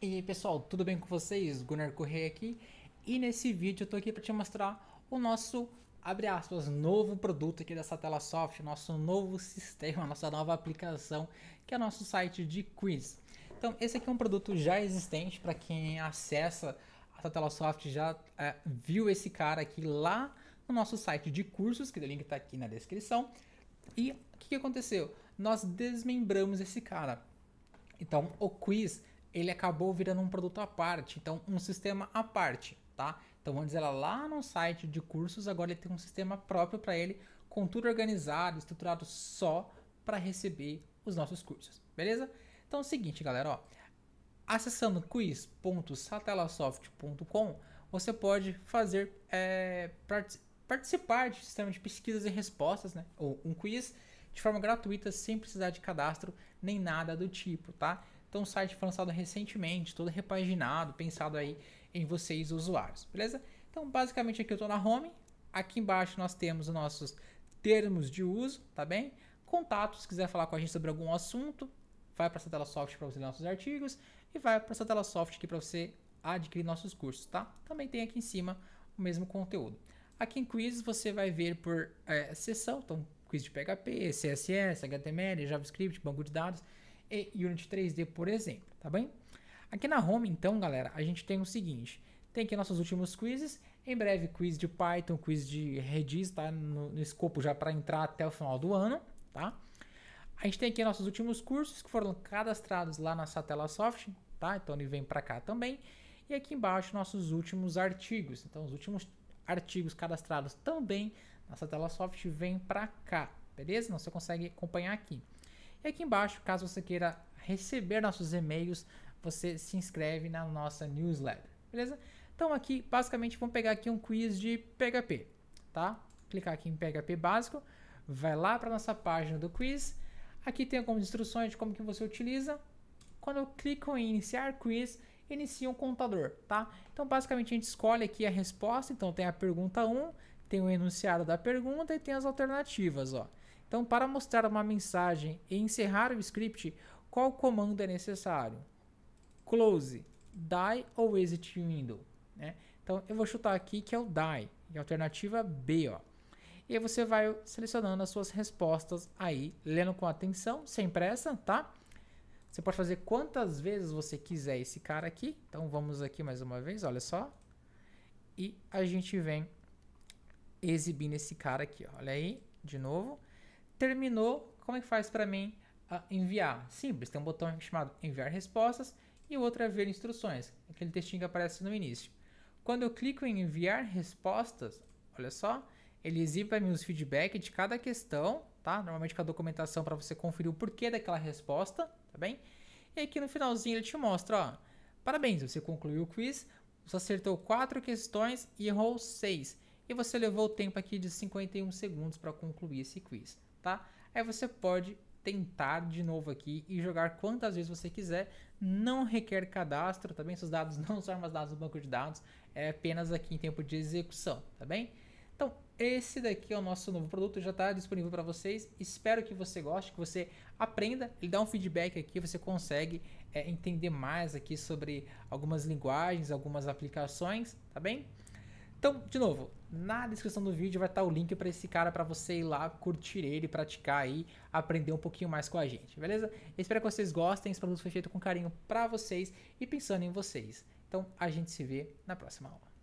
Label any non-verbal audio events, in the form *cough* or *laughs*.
E aí pessoal, tudo bem com vocês? Gunnar Correia aqui e nesse vídeo eu tô aqui para te mostrar o nosso, abre aspas, novo produto aqui da tela Soft, nosso novo sistema, *laughs* nossa nova aplicação, que é nosso site de quiz. Então esse aqui é um produto já existente para quem acessa a tela Soft já é, viu esse cara aqui lá no nosso site de cursos, que o link está aqui na descrição. E o que, que aconteceu? Nós desmembramos esse cara. Então o quiz ele acabou virando um produto à parte, então um sistema à parte, tá? Então antes era lá no site de cursos, agora ele tem um sistema próprio para ele, com tudo organizado, estruturado só para receber os nossos cursos, beleza? Então é o seguinte, galera, ó, acessando quiz.satelasoft.com, você pode fazer é, part participar de sistema de pesquisas e respostas, né? Ou um quiz de forma gratuita, sem precisar de cadastro nem nada do tipo, tá? Então o site foi lançado recentemente, todo repaginado, pensado aí em vocês usuários, beleza? Então basicamente aqui eu estou na home, aqui embaixo nós temos os nossos termos de uso, tá bem? Contatos, se quiser falar com a gente sobre algum assunto, vai para essa tela soft para você ler nossos artigos e vai para essa tela soft aqui para você adquirir nossos cursos, tá? Também tem aqui em cima o mesmo conteúdo. Aqui em quizzes você vai ver por é, então quiz de PHP, CSS, HTML, JavaScript, banco de dados e Unity 3D, por exemplo, tá bem? Aqui na home, então, galera, a gente tem o seguinte, tem aqui nossos últimos quizzes, em breve quiz de Python, quiz de Redis, tá? No, no escopo já para entrar até o final do ano, tá? A gente tem aqui nossos últimos cursos que foram cadastrados lá na Satela Soft, tá? Então ele vem para cá também. E aqui embaixo nossos últimos artigos. Então os últimos artigos cadastrados também na Satela Soft vem para cá, beleza? Então você consegue acompanhar aqui. E é aqui embaixo, caso você queira receber nossos e-mails, você se inscreve na nossa newsletter, beleza? Então aqui, basicamente, vamos pegar aqui um quiz de PHP, tá? Clicar aqui em PHP básico, vai lá para nossa página do quiz. Aqui tem algumas instruções de como que você utiliza. Quando eu clico em iniciar quiz, inicia um contador, tá? Então basicamente a gente escolhe aqui a resposta, então tem a pergunta 1, tem o enunciado da pergunta e tem as alternativas, ó. Então, para mostrar uma mensagem e encerrar o script, qual comando é necessário? Close, die ou exit window. Né? Então, eu vou chutar aqui que é o die, é alternativa B. Ó. E aí você vai selecionando as suas respostas aí, lendo com atenção, sem pressa, tá? Você pode fazer quantas vezes você quiser esse cara aqui. Então, vamos aqui mais uma vez, olha só. E a gente vem exibindo esse cara aqui, ó. olha aí, de novo. Terminou, como é que faz para mim uh, enviar? Simples, tem um botão chamado enviar respostas e o outro é ver instruções, aquele textinho que aparece no início. Quando eu clico em enviar respostas, olha só, ele exibe para mim os feedbacks de cada questão, tá? Normalmente com a documentação para você conferir o porquê daquela resposta, tá bem? E aqui no finalzinho ele te mostra, ó, parabéns, você concluiu o quiz, você acertou 4 questões e errou 6. E você levou o tempo aqui de 51 segundos para concluir esse quiz tá? Aí você pode tentar de novo aqui e jogar quantas vezes você quiser. Não requer cadastro, tá bem? Seus dados *laughs* não são armazenados no banco de dados, é apenas aqui em tempo de execução, tá bem? Então, esse daqui é o nosso novo produto, já está disponível para vocês. Espero que você goste, que você aprenda. Ele dá um feedback aqui, você consegue é, entender mais aqui sobre algumas linguagens, algumas aplicações, tá bem? Então, de novo, na descrição do vídeo vai estar o link para esse cara para você ir lá curtir ele, praticar aí, aprender um pouquinho mais com a gente, beleza? Espero que vocês gostem, esse produto foi feito com carinho para vocês e pensando em vocês. Então, a gente se vê na próxima aula.